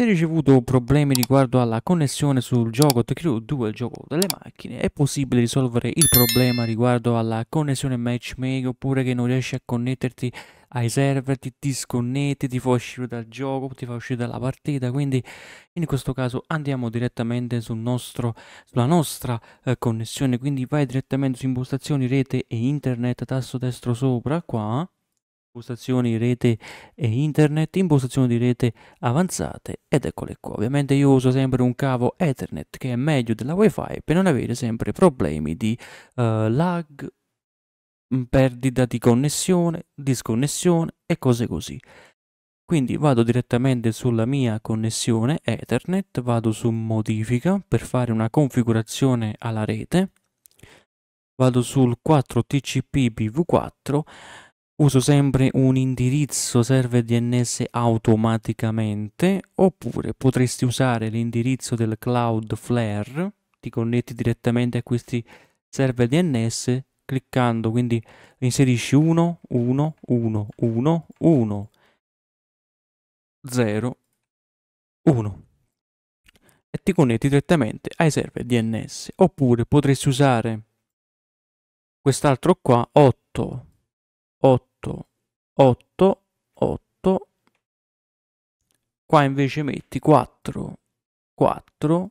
Se hai ricevuto problemi riguardo alla connessione sul gioco The Crew 2, il gioco delle macchine, è possibile risolvere il problema riguardo alla connessione matchmaker oppure che non riesci a connetterti ai server, ti disconnetti, ti fa uscire dal gioco, ti fa uscire dalla partita, quindi in questo caso andiamo direttamente sul nostro, sulla nostra eh, connessione, quindi vai direttamente su impostazioni rete e internet, tasto destro sopra, qua, impostazioni rete e internet, impostazioni di rete avanzate ed eccole qua. Ovviamente io uso sempre un cavo ethernet che è meglio della wifi per non avere sempre problemi di uh, lag, mm, perdita di connessione, disconnessione e cose così. Quindi vado direttamente sulla mia connessione Ethernet, vado su modifica per fare una configurazione alla rete, vado sul 4 TCP BV4 uso sempre un indirizzo serve DNS automaticamente oppure potresti usare l'indirizzo del Cloudflare, ti connetti direttamente a questi server DNS cliccando, quindi inserisci 1 1 1 1 1 0 1 e ti connetti direttamente ai server DNS oppure potresti usare quest'altro qua 8 8 8, 8. Qua invece metti 4, 4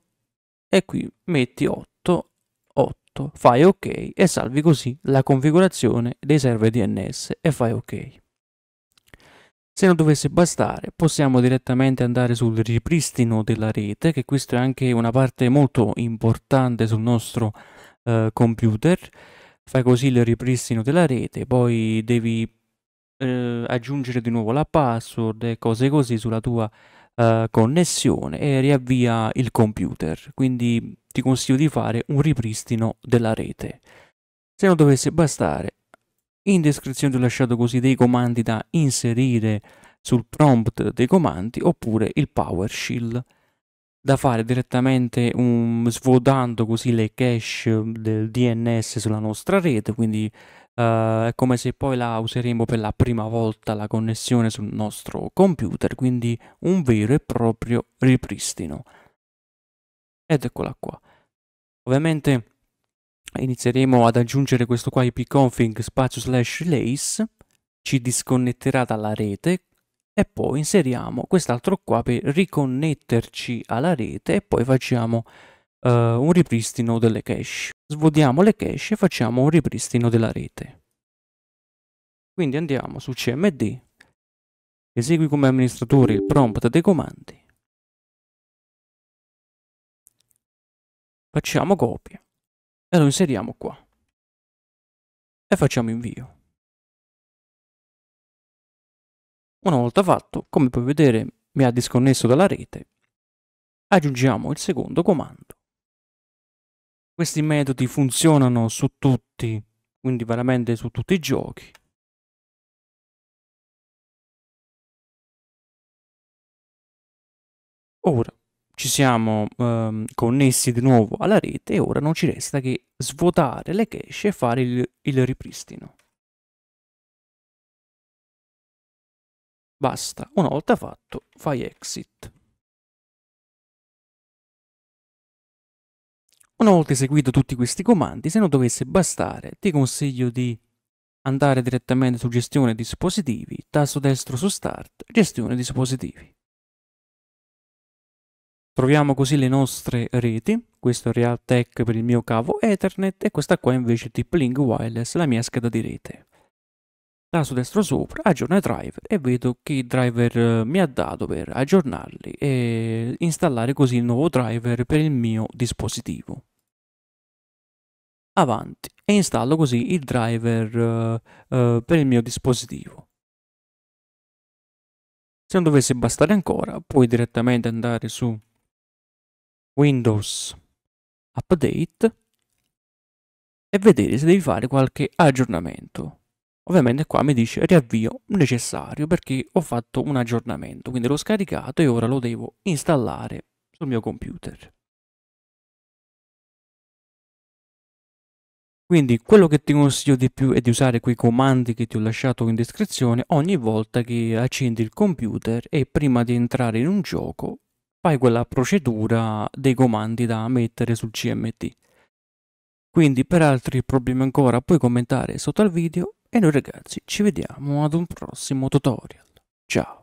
e qui metti 8, 8. Fai ok e salvi così la configurazione dei server DNS e fai ok. Se non dovesse bastare, possiamo direttamente andare sul ripristino della rete, che questa è anche una parte molto importante sul nostro eh, computer. Fai così il ripristino della rete, poi devi eh, aggiungere di nuovo la password e cose così sulla tua eh, connessione e riavvia il computer. Quindi ti consiglio di fare un ripristino della rete. Se non dovesse bastare, in descrizione ti ho lasciato così dei comandi da inserire sul prompt dei comandi oppure il PowerShell da fare direttamente um, svuotando così le cache del DNS sulla nostra rete, quindi eh, è come se poi la useremo per la prima volta la connessione sul nostro computer, quindi un vero e proprio ripristino. Ed eccola qua. Ovviamente inizieremo ad aggiungere questo qua ipconfig spazio slash relays, ci disconnetterà dalla rete e poi inseriamo quest'altro qua per riconnetterci alla rete e poi facciamo uh, un ripristino delle cache svuotiamo le cache e facciamo un ripristino della rete. Quindi andiamo su cmd, esegui come amministratore il prompt dei comandi, facciamo copia e lo inseriamo qua e facciamo invio. Una volta fatto, come puoi vedere, mi ha disconnesso dalla rete, aggiungiamo il secondo comando. Questi metodi funzionano su tutti, quindi veramente su tutti i giochi. Ora ci siamo ehm, connessi di nuovo alla rete e ora non ci resta che svuotare le cache e fare il, il ripristino. Basta, una volta fatto fai exit. Una volta eseguito tutti questi comandi, se non dovesse bastare, ti consiglio di andare direttamente su gestione dispositivi, tasto destro su start, gestione dispositivi. Troviamo così le nostre reti, questo è Realtek per il mio cavo Ethernet e questa qua invece è TP-Link Wireless, la mia scheda di rete lato destro sopra, aggiorno i driver e vedo che driver eh, mi ha dato per aggiornarli e installare così il nuovo driver per il mio dispositivo. Avanti e installo così il driver eh, eh, per il mio dispositivo. Se non dovesse bastare ancora, puoi direttamente andare su Windows Update e vedere se devi fare qualche aggiornamento. Ovviamente qua mi dice riavvio necessario perché ho fatto un aggiornamento, quindi l'ho scaricato e ora lo devo installare sul mio computer. Quindi quello che ti consiglio di più è di usare quei comandi che ti ho lasciato in descrizione ogni volta che accendi il computer e prima di entrare in un gioco fai quella procedura dei comandi da mettere sul CMT. Quindi per altri problemi ancora puoi commentare sotto al video e noi ragazzi ci vediamo ad un prossimo tutorial. Ciao!